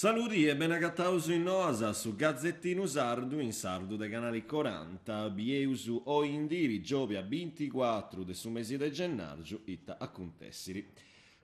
Saluti e benagataus in oasa su Gazzettino Sardu in Sardu dei canali 40, bieusu o indiri, giovia 24 de su mesi de gennaggio, itta accontessiri.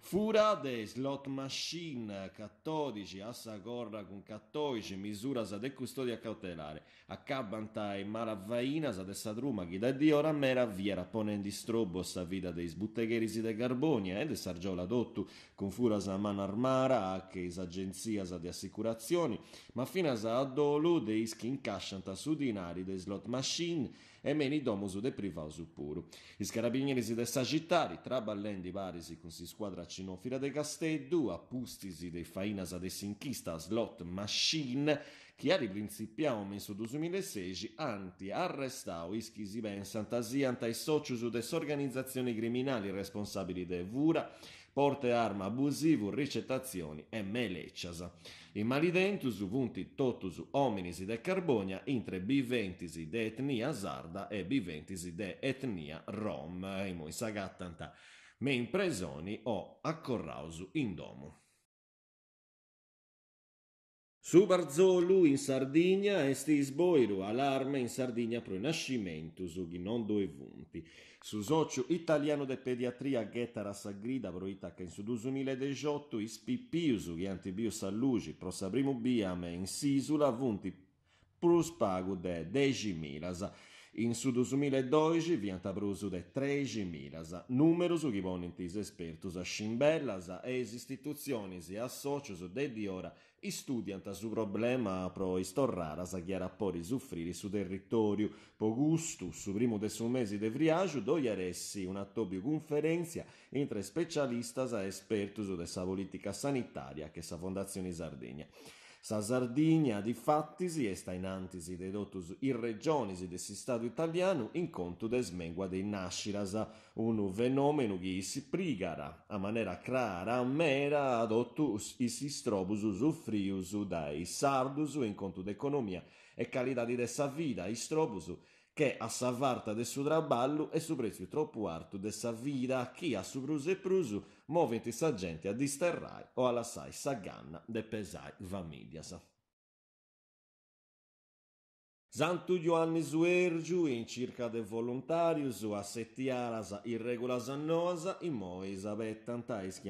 Fura Furade, slot machine, 14 assa corra con 14 misura sa de custodia cautelare, a cabanta e maravaina sa de sadruma, chi da di ora mera via rapponen strobo sa vita dei sbuttegherisi de carbonia e de sargiola dottu, con fura sa man armara, a che sa agenzia sa de assicurazioni, ma fina sa addolu dei cascianta su dinari de slot machine, e meni domus de privasu puru. Is carabinieri de Sagittari, traballendi varisi con si squadra cinofila de Casteddu, apustisi de fainas ad Sinchista slot machine, chiari principiamo in su 2016, anti arrestau ischisi ben santasia antai socius de organizzazioni criminali responsabili de Vura, porte arma abusivo, ricettazioni e meleccias. In malidentus vunti totus hominis de Carbonia intre biventisi de etnia sarda e biventisi de etnia rom. E mo moi sagattanta, me presoni o accorrausu in domu. Su Barzolu in Sardegna est is allarme in Sardegna pro nascimento, su non due vumpi. Su socio italiano de pediatria ghetara sagrida pro itaca in su 2018 is pipiu su antibio sallugi pro sabrimu biame in sisula vumpi plus pagu de 10.000. In su 2012 vianta brusu de 13.000 numerosi gibonentis espertus a scimbellas e istituzioni e associos de di ora studiant su problema pro istorraras a chi era poi soffrire su territorio. Pogusto, su primo de su mesi de friaggio, doiaressi una tobbio conferenza entre specialistas e espertus de sa politica sanitaria che sa Fondazione Sardegna. Sa Sardegna, di fattisi, está in antisi de dotus irregionis desse Estado italiano, in conto des mengua dei nasciras, un fenomeno che si prigara, a maniera clara, mera, adottus is istrobus usufrius dai sardus in conto d'economia e calidade dessa vida, istrobus, che a salvarta de su traballo e su prezzo troppo alto de sa vita chi a su pruso e pruso moventi sa gente a disterrai o alla sai sa ganna de pesai famiglia sa. Santu Ioannis Uergiu in circa de volontarius a settiarasa irregulas annosa in mois abettantais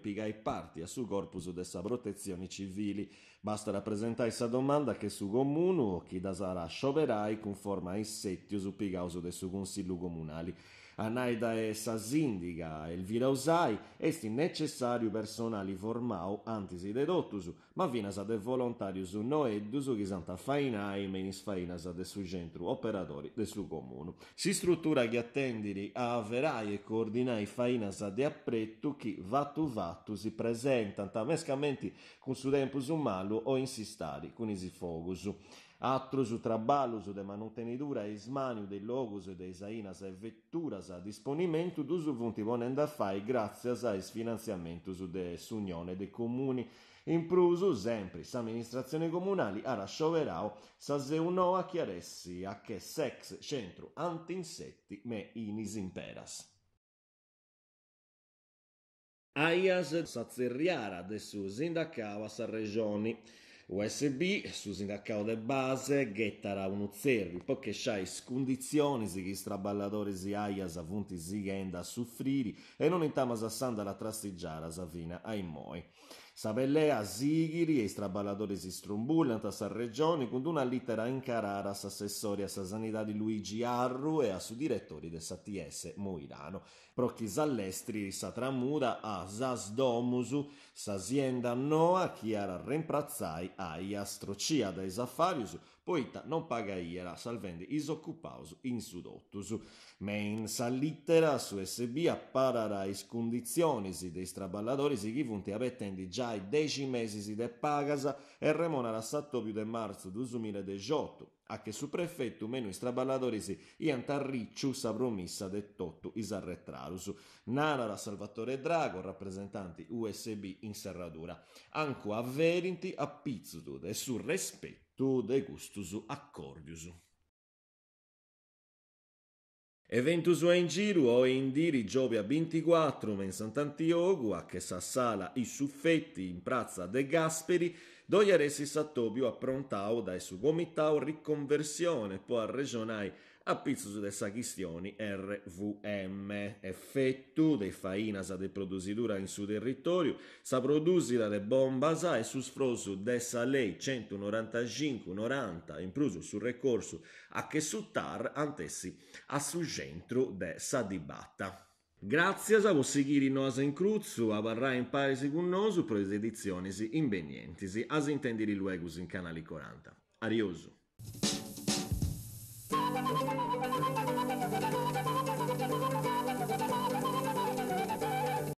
pigai parti a su corpus de sa protezioni civili. Basta rappresentai sa domanda che su comunu chi da sara scioperai conforma insettius pigaus de su consillu comunali. Anaida e Sasindiga, Elvira Usai, esti necessario personali formau antis idedottus, ma vinas ad volontarius noeddus qui santa fainae menis faina sa de su centru operatori de su comunu. Si struttura che attendiri a averai e coordinai sa de apprettu chi vatu vatu si presentant a mescamenti su tempus malu o insistari cun isi fogus. Atrus traballus de manutenidura e maniu dei logos e de sainas e vetturas a disponimento usuvunti vonenda fai grazias ais su de s'unione dei comuni. In prusu, sempre, s'amministrazione comunali ara scioverao sa zeunoa chiaressi a che sex centro antinsetti me inis imperas. Aias sa zerriara de su sindacao sa regioni. USB, Susi Cacao de base, Ghettara 1-0, perché c'hai scondizioni che straballadori si aias avunti si a soffrire e non intama a sanda la trastiggiara savina ai moi. Sabellea, Sigiri e straballadori si strumbullant a San Regioni con una lettera incarara sa assessori a sa sanità di Luigi Arru e a su direttori del STS Moirano. Procchis all'estri sa tramuda a Sas Domusu S'azienda noa chiara remprazzai aia strocia da esaffarius, poeta non paga iera salvende isoccupaus in insudottus. Mens all'ittera su SB apparara appararais conditionis dei straballadoris chi funti abettendi già i dieci decimesi de pagasa e remonara più de marzo 2018 a che su prefetto menu straballadorisi ian tarricciu sabromissa dettottu isarretrarus. Narara Salvatore Drago, rappresentanti USB in serradura. Anco avverinti appizzutu e su rispetto de gustusu accordiusu. Eventus o in giro o in diri Giove a 24 in Sant'Antiogo a che Sassala i suffetti in Prazza De Gasperi doiaresi Sattobio approntao dai su gomitao riconversione poi a regionai a appizzo sulle sacchistioni RVM. effetto Effettu faina fainasa de produsidura in su territorio, sa produsida de bombasa e su susfrosu dessa lei 195 90 impruso sul recorso a che su tar antessi a su centro de sa dibatta. Grazie a voi in nosa in Cruzzo, a barra in Paese con nosu, pro edizioni invenientisi, a sentendiri luegus in canali 40. Arioso. Thank you.